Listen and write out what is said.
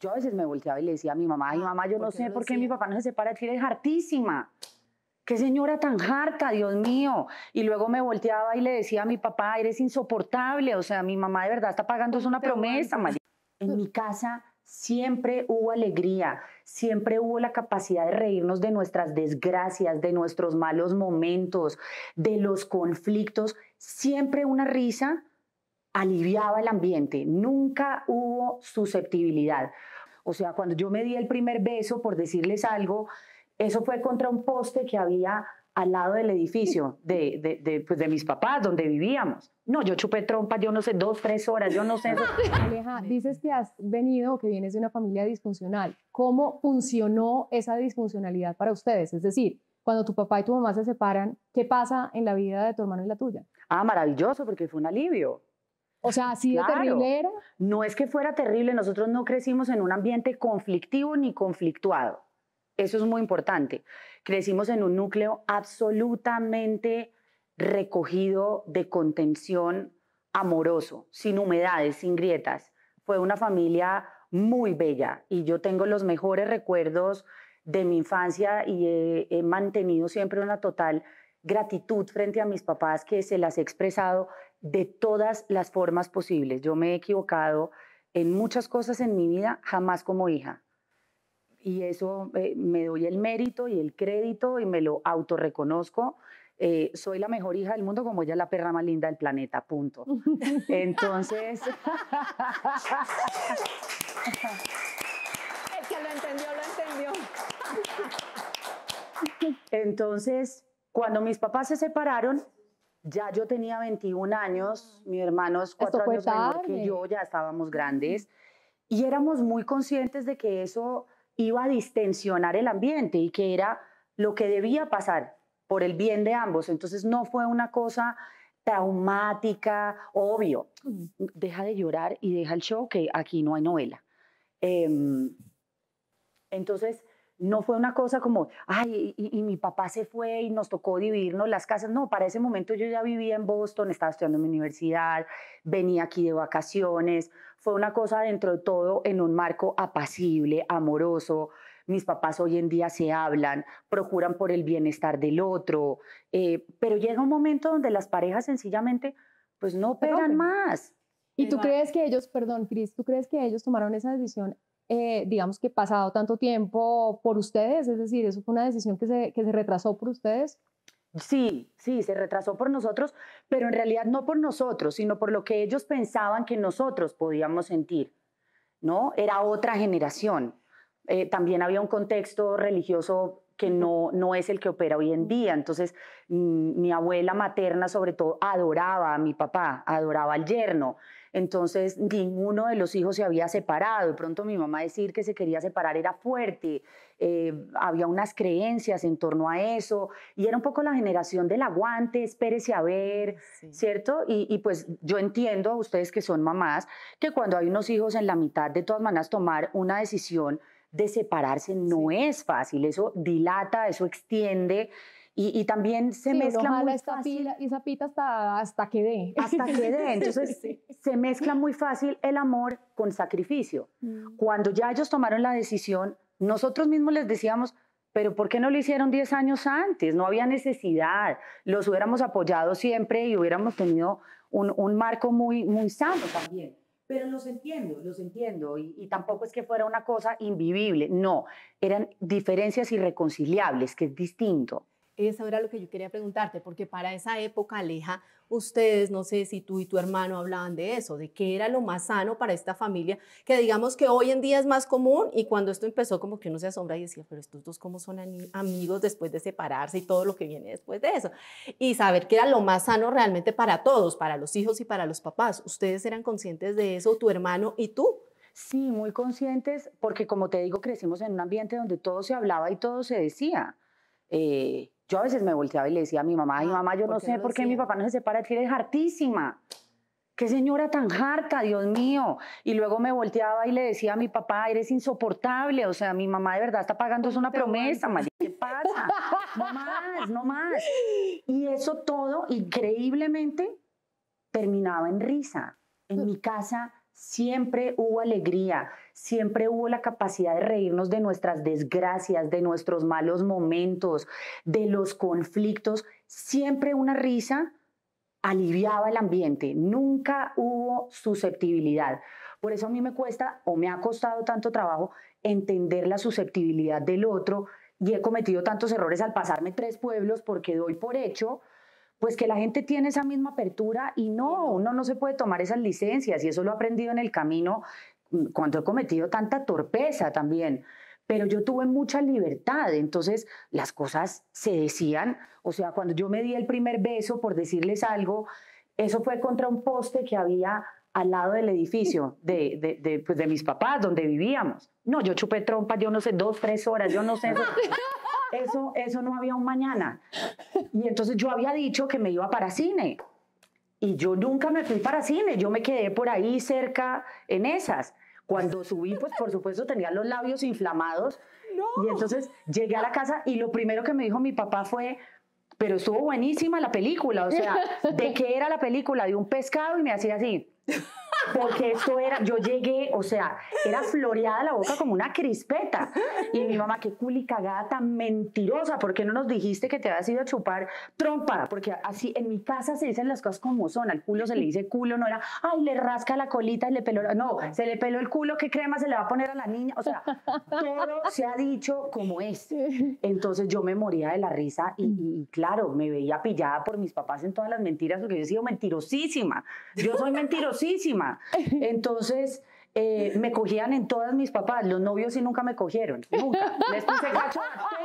Yo a veces me volteaba y le decía a mi mamá, ay ah, mamá, yo no sé por qué mi papá no se separa, que eres hartísima. Qué señora tan harta, Dios mío. Y luego me volteaba y le decía a mi papá, eres insoportable. O sea, mi mamá de verdad está es una promesa, En mi casa siempre hubo alegría, siempre hubo la capacidad de reírnos de nuestras desgracias, de nuestros malos momentos, de los conflictos, siempre una risa aliviaba el ambiente, nunca hubo susceptibilidad. O sea, cuando yo me di el primer beso por decirles algo, eso fue contra un poste que había al lado del edificio de, de, pues de mis papás, donde vivíamos. No, yo chupé trompa, yo no sé, dos, tres horas, yo no sé. Aleja, dices que has venido, que vienes de una familia disfuncional. ¿Cómo funcionó esa disfuncionalidad para ustedes? Es decir, cuando tu papá y tu mamá se separan, ¿qué pasa en la vida de tu hermano y la tuya? Ah, maravilloso, porque fue un alivio. O sea, así de terrible era. No es que fuera terrible, nosotros no crecimos en un ambiente conflictivo ni conflictuado. Eso es muy importante. Crecimos en un núcleo absolutamente recogido de contención amoroso, sin humedades, sin grietas. Fue una familia muy bella y yo tengo los mejores recuerdos de mi infancia y he mantenido siempre una total gratitud frente a mis papás que se las he expresado de todas las formas posibles. Yo me he equivocado en muchas cosas en mi vida, jamás como hija. Y eso eh, me doy el mérito y el crédito y me lo autorreconozco. Eh, soy la mejor hija del mundo como ella la perra más linda del planeta, punto. Entonces... que lo entendió, lo entendió. Entonces, cuando mis papás se separaron, ya yo tenía 21 años, mi hermano es cuatro años menor que yo, ya estábamos grandes y éramos muy conscientes de que eso iba a distensionar el ambiente y que era lo que debía pasar por el bien de ambos. Entonces no fue una cosa traumática, obvio. Deja de llorar y deja el show que aquí no hay novela. Em, entonces no fue una cosa como, ay, y, mi papá se fue y nos tocó dividirnos las casas. No, para ese momento yo ya vivía en Boston, estaba estudiando en mi universidad, venía aquí de vacaciones. Fue una cosa dentro de todo en un marco apacible, amoroso. Mis papás hoy en día se hablan, procuran por el bienestar del otro, eh, pero llega un momento donde las parejas sencillamente pues no pegan más. ¿Y tú crees que ellos, perdón, Cris, tú crees que ellos tomaron esa decisión eh, digamos que pasado tanto tiempo por ustedes? Es decir, ¿eso fue una decisión que se, retrasó por ustedes? Sí, sí, se retrasó por nosotros, pero en realidad no por nosotros, sino por lo que ellos pensaban que nosotros podíamos sentir, ¿no? Era otra generación. Eh, también había un contexto religioso que no, no es el que opera hoy en día. Entonces, mi, mm, mi abuela materna sobre todo adoraba a mi papá, adoraba al yerno. Entonces, ninguno de los hijos se había separado. De pronto mi mamá decir que se quería separar era fuerte. Eh, había unas creencias en torno a eso y era un poco la generación del aguante, espérese a ver, ¿cierto? Y, pues yo entiendo, a ustedes que son mamás, que cuando hay unos hijos en la mitad, de todas maneras tomar una decisión de separarse no es fácil, eso dilata, eso extiende y, también se mezcla muy fácil. Pila, esa pita hasta, hasta que Hasta que Entonces se mezcla muy fácil el amor con sacrificio. Mm. Cuando ya ellos tomaron la decisión, nosotros mismos les decíamos, pero ¿por qué no lo hicieron 10 años antes? No había necesidad. Los hubiéramos apoyado siempre y hubiéramos tenido un, un marco muy, muy sano también. Pero los entiendo, los entiendo. Y, y, tampoco es que fuera una cosa invivible. No, eran diferencias irreconciliables, que es distinto. Eso era lo que yo quería preguntarte, porque para esa época, Aleja, ustedes, no sé si tú y tu hermano hablaban de eso, de qué era lo más sano para esta familia, que digamos que hoy en día es más común y cuando esto empezó como que uno se asombra y decía, pero estos dos cómo son amigos después de separarse y todo lo que viene después de eso. Y saber qué era lo más sano realmente para todos, para los hijos y para los papás. ¿Ustedes eran conscientes de eso, tu hermano y tú? Sí, muy conscientes, porque como te digo, crecimos en un ambiente donde todo se hablaba y todo se decía. Eh, yo a veces me volteaba y le decía a mi mamá, ay ah, mamá, yo no sé por qué mi papá no se separa, que eres hartísima. Qué señora tan harta, Dios mío. Y luego me volteaba y le decía a mi papá, eres insoportable. O sea, mi mamá de verdad está pagando es una promesa, ¿qué pasa? No más, no más. Y eso todo, increíblemente, terminaba en risa. En mi casa Siempre hubo alegría, siempre hubo la capacidad de reírnos de nuestras desgracias, de nuestros malos momentos, de los conflictos. Siempre una risa aliviaba el ambiente, nunca hubo susceptibilidad. Por eso a mí me cuesta o me ha costado tanto trabajo entender la susceptibilidad del otro y he cometido tantos errores al pasarme tres pueblos porque doy por hecho pues que la gente tiene esa misma apertura y no, uno no se puede tomar esas licencias y eso lo he aprendido en el camino mm, cuando he cometido tanta torpeza también. Pero yo tuve mucha libertad, entonces las cosas se decían, o sea, cuando yo me di el primer beso por decirles algo, eso fue contra un poste que había al lado del edificio de, de, pues de mis papás, donde vivíamos. No, yo chupé trompa, yo no sé, dos, tres horas, yo no sé. eso, eso no había un mañana. Y entonces yo había dicho que me iba para cine. Y yo nunca me fui para cine, yo me quedé por ahí cerca en esas. Cuando subí, pues por supuesto tenía los labios inflamados. Y entonces llegué a la casa y lo primero que me dijo mi papá fue, pero estuvo buenísima la película, o sea, ¿de qué era la película? De un pescado y me hacía así porque esto era, yo llegué, o sea, era floreada la boca como una crispeta. Y mi mamá, qué culi cagada tan mentirosa, ¿por qué no nos dijiste que te habías ido a chupar trompa? Porque así en mi casa se dicen las cosas como son, al culo se le dice culo, no era, ay, le rasca la colita y le peló, no, se le peló el culo, ¿qué crema se le va a poner a la niña? O sea, todo se ha dicho como es. Entonces yo me moría de la risa y, y claro, me veía pillada por mis papás en todas las mentiras porque yo he sido mentirosísima. Yo soy mentirosísima. Entonces... Eh, me cogían en todas mis papás, los novios sí nunca me cogieron, ah,